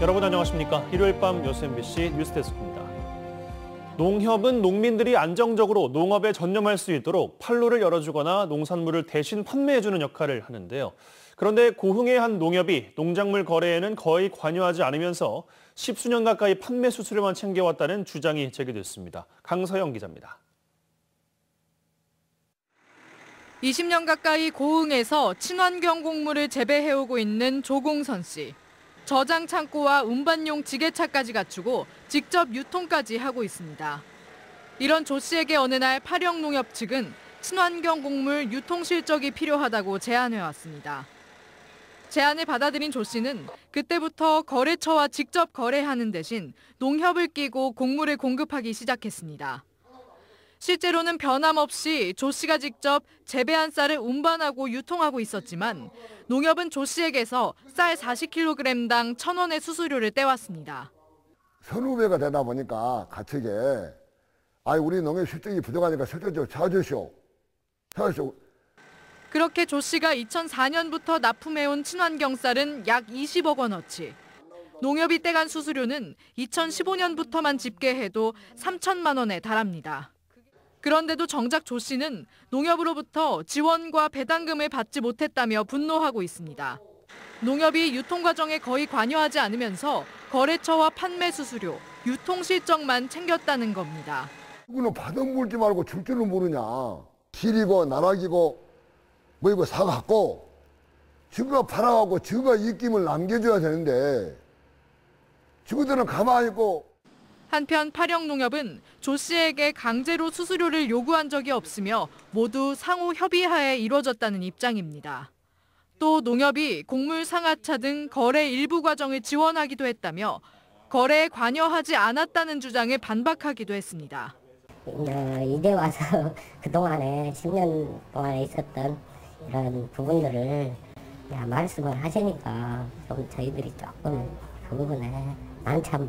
여러분 안녕하십니까? 일요일 밤요수 MBC 뉴스데스크입니다. 농협은 농민들이 안정적으로 농업에 전념할 수 있도록 판로를 열어주거나 농산물을 대신 판매해주는 역할을 하는데요. 그런데 고흥의 한 농협이 농작물 거래에는 거의 관여하지 않으면서 십수년 가까이 판매 수수료만 챙겨왔다는 주장이 제기됐습니다. 강서영 기자입니다. 20년 가까이 고흥에서 친환경 곡물을 재배해오고 있는 조공선 씨. 저장 창고와 운반용 지게차까지 갖추고 직접 유통까지 하고 있습니다. 이런 조 씨에게 어느 날 파령농협 측은 친환경 곡물 유통 실적이 필요하다고 제안해 왔습니다. 제안을 받아들인 조 씨는 그때부터 거래처와 직접 거래하는 대신 농협을 끼고 곡물을 공급하기 시작했습니다. 실제로는 변함없이 조 씨가 직접 재배한 쌀을 운반하고 유통하고 있었지만 농협은 조 씨에게서 쌀 40kg당 1,000원의 수수료를 떼왔습니다. 선후배가 되다 보니까 가측에 아 우리 농협 실적이 부족하니까 실적 좀 찾으시오. 찾으시오. 그렇게 조 씨가 2004년부터 납품해온 친환경 쌀은 약 20억 원어치. 농협이 떼간 수수료는 2015년부터만 집계해도 3천만 원에 달합니다. 그런데도 정작 조 씨는 농협으로부터 지원과 배당금을 받지 못했다며 분노하고 있습니다. 농협이 유통 과정에 거의 관여하지 않으면서 거래처와 판매 수수료, 유통 실적만 챙겼다는 겁니다. 누구는 받아먹지 말고 줄 줄은 모르냐. 길이고 나락이고 뭐 이거 사갖고 지가 팔아갖고 지가 입김을 남겨줘야 되는데 지구들은 가만히 있고 한편 파령농협은 조 씨에게 강제로 수수료를 요구한 적이 없으며 모두 상호 협의하에 이뤄졌다는 입장입니다. 또 농협이 곡물 상하차 등 거래 일부 과정을 지원하기도 했다며 거래에 관여하지 않았다는 주장에 반박하기도 했습니다. 어, 이제 와서 그동안에 10년 동안에 있었던 이런 부분들을 말씀을 하시니까 좀 저희들이 조금 그 부분에 난참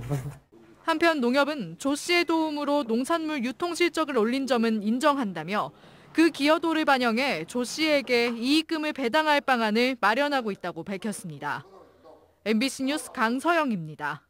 한편 농협은 조 씨의 도움으로 농산물 유통 실적을 올린 점은 인정한다며 그 기여도를 반영해 조 씨에게 이익금을 배당할 방안을 마련하고 있다고 밝혔습니다. MBC 뉴스 강서영입니다.